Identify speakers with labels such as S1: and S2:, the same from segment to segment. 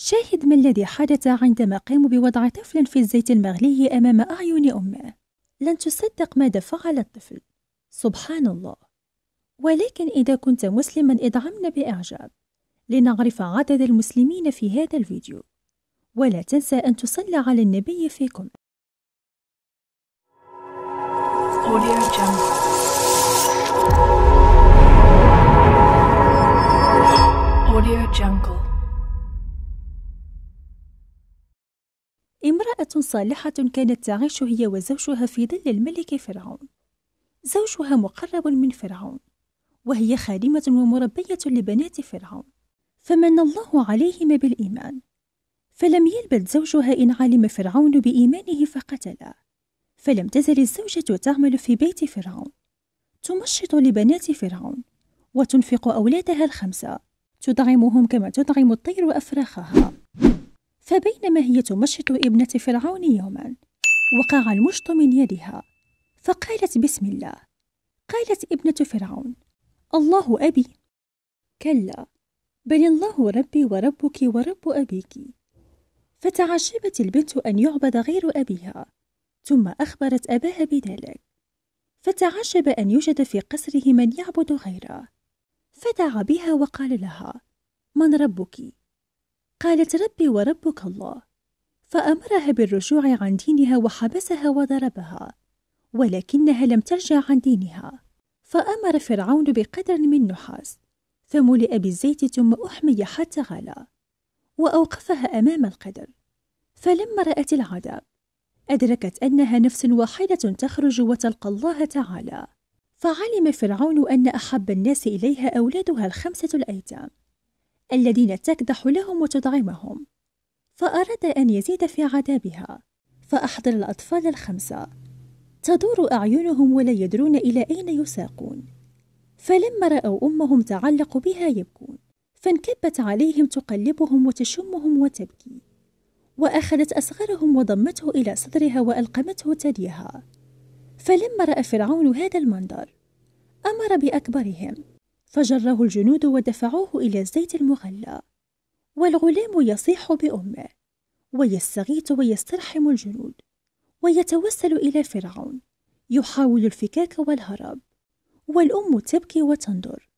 S1: شاهد ما الذي حدث عندما قاموا بوضع طفل في الزيت المغلي أمام أعين أمه لن تصدق ماذا فعل الطفل سبحان الله ولكن إذا كنت مسلما ادعمنا بإعجاب لنعرف عدد المسلمين في هذا الفيديو ولا تنسى أن تصلي على النبي في Jungle. Audio Jungle امرأة صالحة كانت تعيش هي وزوجها في ظل الملك فرعون زوجها مقرب من فرعون وهي خادمة ومربية لبنات فرعون فمن الله عليهما بالإيمان فلم يلبث زوجها إن علم فرعون بإيمانه فقتله فلم تزل الزوجة تعمل في بيت فرعون تمشط لبنات فرعون وتنفق أولادها الخمسة تدعمهم كما تدعم الطير أفراخها فبينما هي تمشط ابنة فرعون يوما وقع المشط من يدها فقالت بسم الله قالت ابنة فرعون الله أبي كلا بل الله ربي وربك ورب أبيك فتعجبت البنت أن يعبد غير أبيها ثم أخبرت أباها بذلك فتعجب أن يوجد في قصره من يعبد غيره فدعا بها وقال لها من ربك قالت ربي وربك الله فأمرها بالرجوع عن دينها وحبسها وضربها ولكنها لم ترجع عن دينها فأمر فرعون بقدر من نحاس فملئ بالزيت ثم أحمي حتى غلا وأوقفها أمام القدر فلما رأت العذاب أدركت أنها نفس واحدة تخرج وتلقى الله تعالى فعلم فرعون أن أحب الناس إليها أولادها الخمسة الأيتام الذين تكدح لهم وتطعمهم فأراد أن يزيد في عذابها فأحضر الأطفال الخمسة تدور أعينهم ولا يدرون إلى أين يساقون فلما رأوا أمهم تعلقوا بها يبكون فانكبت عليهم تقلبهم وتشمهم وتبكي وأخذت أصغرهم وضمته إلى صدرها وألقمته تليها فلما رأى فرعون هذا المنظر أمر بأكبرهم فجره الجنود ودفعوه إلى الزيت المغلى والغلام يصيح بأمه ويستغيث ويسترحم الجنود ويتوسل إلى فرعون يحاول الفكاك والهرب والأم تبكي وتنظر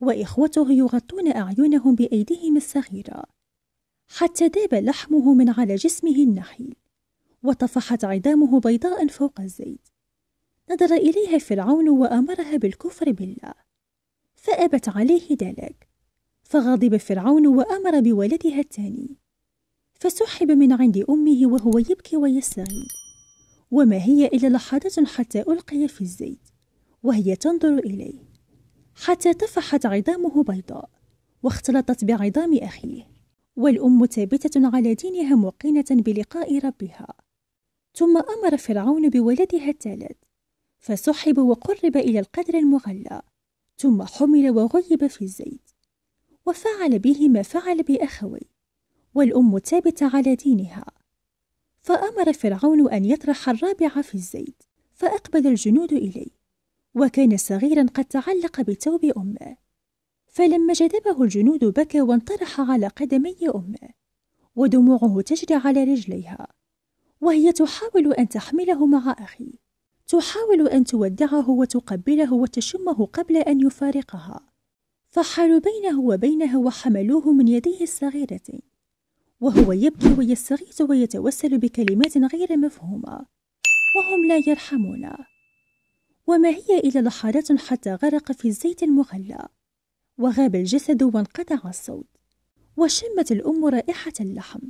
S1: وإخوته يغطون أعينهم بأيديهم الصغيرة حتى ذاب لحمه من على جسمه النحيل وطفحت عظامه بيضاء فوق الزيت نظر إليها فرعون وأمرها بالكفر بالله فأبت عليه ذلك فغضب فرعون وأمر بولدها الثاني فسحب من عند أمه وهو يبكي ويستعيد وما هي إلا لحظات حتى ألقي في الزيت وهي تنظر إليه حتى تفحت عظامه بيضاء واختلطت بعظام أخيه والأم ثابتة على دينها موقنة بلقاء ربها ثم أمر فرعون بولدها الثالث فسحب وقرب إلى القدر المغلى ثم حمل وغيب في الزيت وفعل به ما فعل بأخوي والأم ثابتة على دينها فأمر فرعون أن يطرح الرابع في الزيت فأقبل الجنود إليه وكان صغيرا قد تعلق بثوب أمه فلما جذبه الجنود بكى وانطرح على قدمي أمه ودموعه تجري على رجليها وهي تحاول أن تحمله مع أخيه تحاول أن تودعه وتقبله وتشمه قبل أن يفارقها فحالوا بينه وبينها وحملوه من يديه الصغيرتين وهو يبكي ويستغيث ويتوسل بكلمات غير مفهومة وهم لا يرحمونه وما هي إلا لحظات حتى غرق في الزيت المغلى وغاب الجسد وانقطع الصوت وشمت الأم رائحة اللحم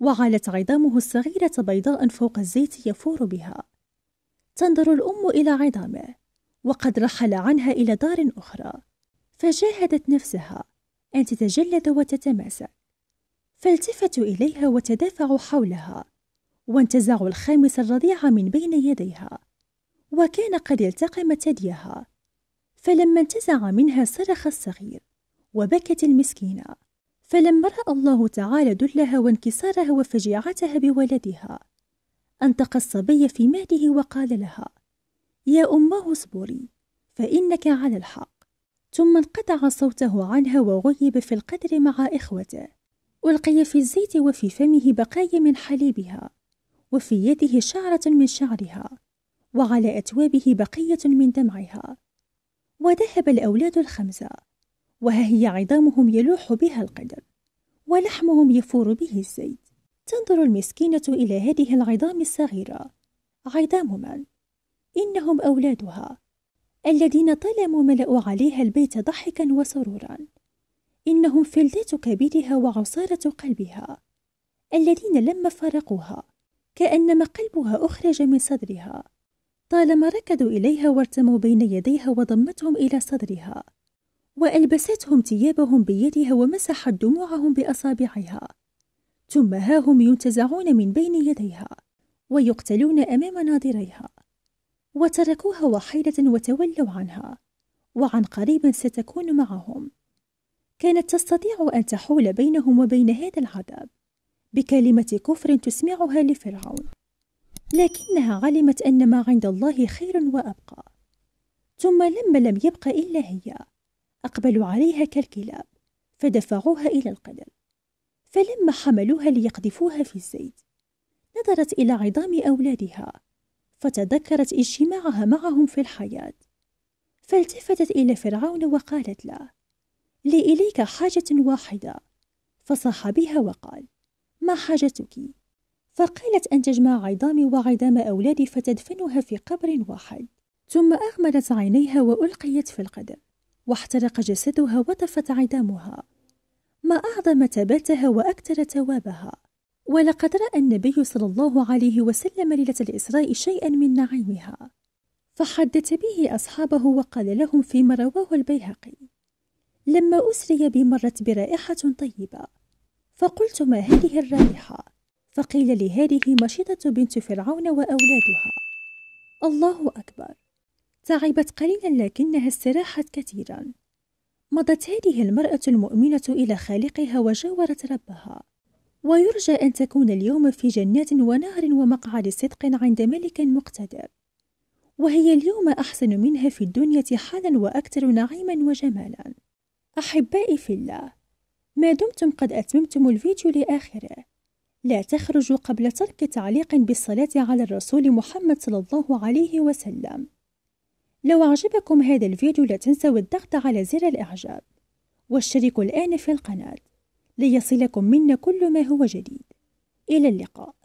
S1: وعالت عظامه الصغيرة بيضاء فوق الزيت يفور بها تنظر الأم إلى عظامه وقد رحل عنها إلى دار أخرى فجاهدت نفسها أن تتجلد وتتماسك فالتفتوا إليها وتدافعوا حولها وانتزعوا الخامس الرضيع من بين يديها وكان قد التقم ثديها فلما انتزع منها صرخ الصغير وبكت المسكينة فلما رأى الله تعالى دلها وانكسارها وفجيعتها بولدها أنتقى الصبي في مهده وقال لها يا امه اصبري فإنك على الحق ثم انقطع صوته عنها وغيب في القدر مع إخوته ألقي في الزيت وفي فمه بقايا من حليبها وفي يده شعرة من شعرها وعلى أتوابه بقية من دمعها وذهب الأولاد الخمسة وها هي عظامهم يلوح بها القدر ولحمهم يفور به الزيت تنظر المسكينة إلى هذه العظام الصغيرة عظام من؟ إنهم أولادها الذين طالما ملأوا عليها البيت ضحكا وسرورا إنهم فلذات كبدها وعصارة قلبها الذين لما فارقوها كأنما قلبها أخرج من صدرها طالما ركضوا إليها وارتموا بين يديها وضمتهم إلى صدرها وألبستهم ثيابهم بيدها ومسحت دموعهم بأصابعها ثم ها هم ينتزعون من بين يديها ويقتلون أمام ناظريها وتركوها وحيدة وتولوا عنها وعن قريب ستكون معهم كانت تستطيع أن تحول بينهم وبين هذا العذاب بكلمة كفر تسمعها لفرعون لكنها علمت أن ما عند الله خير وأبقى ثم لما لم يبق إلا هي أقبلوا عليها كالكلاب فدفعوها إلى القدر فلما حملوها ليقذفوها في الزيت نظرت إلى عظام أولادها فتذكرت اجتماعها معهم في الحياة فالتفتت إلى فرعون وقالت له لي اليك حاجة واحدة فصاح بها وقال ما حاجتك فقالت أن تجمع عظامي وعظام أولادي فتدفنها في قبر واحد ثم أغمضت عينيها وألقيت في القدر واحترق جسدها وطفت عظامها ما أعظم تباتها وأكثر توابها ولقد رأى النبي صلى الله عليه وسلم ليلة الإسراء شيئا من نعيمها فحدث به أصحابه وقال لهم فيما رواه البيهقي لما أسري بي مرت برائحة طيبة فقلت ما هذه الرائحة فقيل لي هذه مشيطة بنت فرعون وأولادها الله أكبر تعبت قليلا لكنها استراحت كثيرا مضت هذه المرأة المؤمنة إلى خالقها وجاورت ربها ويرجى أن تكون اليوم في جنات ونهر ومقعد صدق عند ملك مقتدر وهي اليوم أحسن منها في الدنيا حالا وأكثر نعيما وجمالا أحبائي في الله ما دمتم قد أتممتم الفيديو لآخره لا تخرجوا قبل ترك تعليق بالصلاة على الرسول محمد صلى الله عليه وسلم لو أعجبكم هذا الفيديو لا تنسوا الضغط على زر الإعجاب واشتركوا الآن في القناة ليصلكم منا كل ما هو جديد إلى اللقاء